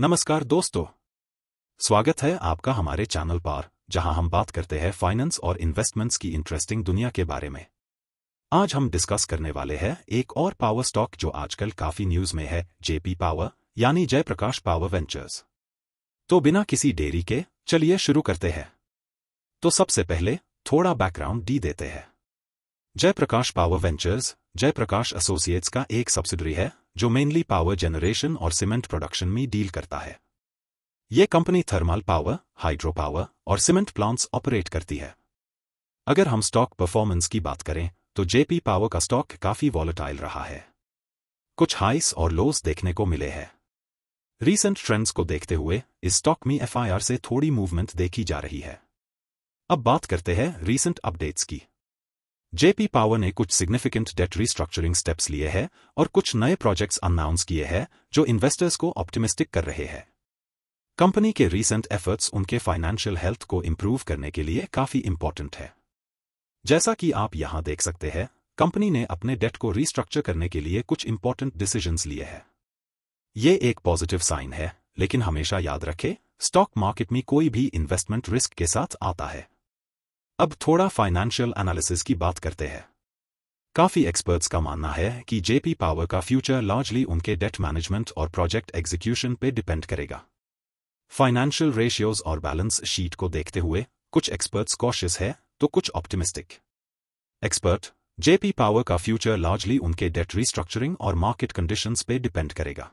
नमस्कार दोस्तों स्वागत है आपका हमारे चैनल पर जहां हम बात करते हैं फाइनेंस और इन्वेस्टमेंट्स की इंटरेस्टिंग दुनिया के बारे में आज हम डिस्कस करने वाले हैं एक और पावर स्टॉक जो आजकल काफी न्यूज में है जेपी पावर यानी जयप्रकाश पावर वेंचर्स तो बिना किसी देरी के चलिए शुरू करते हैं तो सबसे पहले थोड़ा बैकग्राउंड डी देते हैं Jaiprakash power ventures Jaiprakash associates का एक सब्सिडरी है जो मेनली पावर जनरेशन और सीमेंट प्रोडक्शन में डील करता है यह company thermal power hydro power और सीमेंट प्लांट्स ऑपरेट करती है अगर हम स्टॉक परफॉर्मेंस की बात करें तो जेपी पावर का स्टॉक काफी वॉलेटाइल रहा है कुछ हाइस और लोस देखने को मिले हैं रीसेंट ट्रेंड्स को देखते हुए इस स्टॉक में एफआईआर से थोड़ी मूवमेंट देखी जा रही है अब बात करते हैं रीसेंट अपडेट्स की जेपी पावर ने कुछ सिग्निफिकेंट डेट रिस्ट्रक्चरिंग स्टेप्स लिए हैं और कुछ नए प्रोजेक्ट्स अनाउंस किए हैं जो इन्वेस्टर्स को ऑप्टिमिस्टिक कर रहे हैं कंपनी के रीसेंट एफर्ट्स उनके फाइनेंशियल हेल्थ को इम्प्रूव करने के लिए काफी इंपॉर्टेंट है जैसा कि आप यहां देख सकते हैं कंपनी ने अपने डेट को रिस्ट्रक्चर करने के लिए कुछ इंपॉर्टेंट डिसीजंस लिए हैं ये एक पॉजिटिव साइन है लेकिन हमेशा याद रखें स्टॉक मार्केट में कोई भी इन्वेस्टमेंट रिस्क के साथ आता है अब थोड़ा फाइनेंशियल एनालिसिस की बात करते हैं काफी एक्सपर्ट्स का मानना है कि जेपी पावर का फ्यूचर लार्जली उनके डेट मैनेजमेंट और प्रोजेक्ट एग्जीक्यूशन पे डिपेंड करेगा फाइनेंशियल रेशियोज और बैलेंस शीट को देखते हुए कुछ एक्सपर्ट्स कॉशियस है तो कुछ ऑप्टिमिस्टिक एक्सपर्ट जेपी पावर का फ्यूचर लार्जली उनके डेट रिस्ट्रक्चरिंग और मार्केट कंडीशंस पे डिपेंड करेगा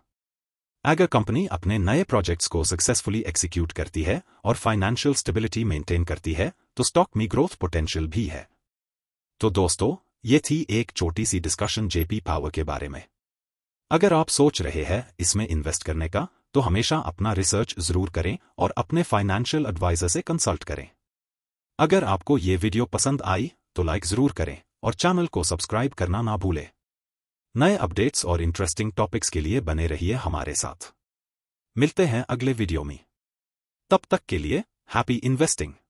अगर कंपनी अपने नए प्रोजेक्ट्स को सक्सेसफुली एक्सीक्यूट करती है और फाइनेंशियल स्टेबिलिटी मेंटेन करती है तो स्टॉक में ग्रोथ पोटेंशियल भी है तो दोस्तों ये थी एक छोटी सी डिस्कशन जेपी पावर के बारे में अगर आप सोच रहे हैं इसमें इन्वेस्ट करने का तो हमेशा अपना रिसर्च जरूर करें और अपने फाइनेंशियल एडवाइजर से कंसल्ट करें अगर आपको ये वीडियो पसंद आई तो लाइक जरूर करें और चैनल को सब्सक्राइब करना ना भूलें नए अपडेट्स और इंटरेस्टिंग टॉपिक्स के लिए बने रहिए हमारे साथ मिलते हैं अगले वीडियो में तब तक के लिए हैप्पी इन्वेस्टिंग